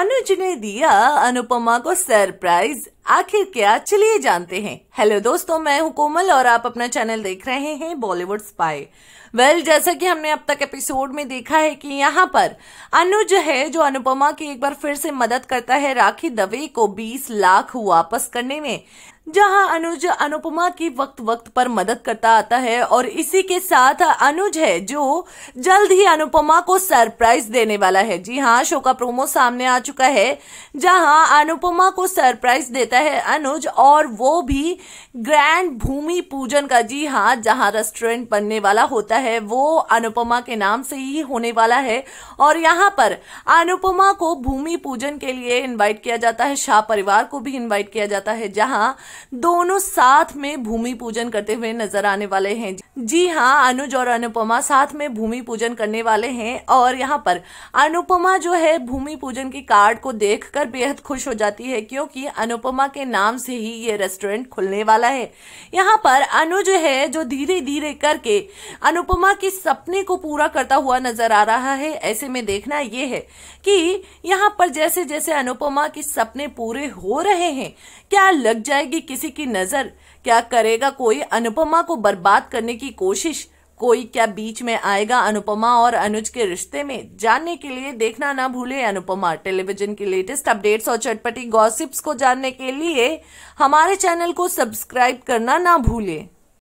अनुज ने दिया अनुपमा को सरप्राइज आखिर क्या चलिए जानते हैं हेलो दोस्तों मैं हूं कोमल और आप अपना चैनल देख रहे हैं बॉलीवुड स्पाई वेल well, जैसा कि हमने अब तक एपिसोड में देखा है कि यहाँ पर अनुज है जो अनुपमा की एक बार फिर से मदद करता है राखी दवे को 20 लाख वापस करने में जहाँ अनुज अनुपमा की वक्त वक्त पर मदद करता आता है और इसी के साथ अनुज है जो जल्द ही अनुपमा को सरप्राइज देने वाला है जी हाँ शो का प्रोमो सामने आ चुका है जहाँ अनुपमा को सरप्राइज देता है अनुज और वो भी ग्रैंड भूमि पूजन का जी हाँ जहाँ रेस्टोरेंट बनने वाला होता है वो अनुपमा के नाम से ही होने वाला है और यहाँ पर अनुपमा को भूमि पूजन के लिए इनवाइट किया जाता है शाह परिवार को भी इनवाइट किया जाता है जहाँ दोनों साथ में भूमि पूजन करते हुए नजर आने वाले हैं जी हाँ अनुज और अनुपमा साथ में भूमि पूजन करने वाले हैं और यहाँ पर अनुपमा जो है भूमि पूजन की कार्ड को देखकर बेहद खुश हो जाती है क्योंकि अनुपमा मामा के नाम से ही ये रेस्टोरेंट खुलने वाला है यहाँ पर अनुज है जो धीरे धीरे करके अनुपमा के सपने को पूरा करता हुआ नजर आ रहा है ऐसे में देखना ये है कि यहाँ पर जैसे जैसे अनुपमा के सपने पूरे हो रहे हैं क्या लग जाएगी किसी की नजर क्या करेगा कोई अनुपमा को बर्बाद करने की कोशिश कोई क्या बीच में आएगा अनुपमा और अनुज के रिश्ते में जानने के लिए देखना ना भूले अनुपमा टेलीविजन की लेटेस्ट अपडेट्स और चटपटी गॉसिप्स को जानने के लिए हमारे चैनल को सब्सक्राइब करना ना भूले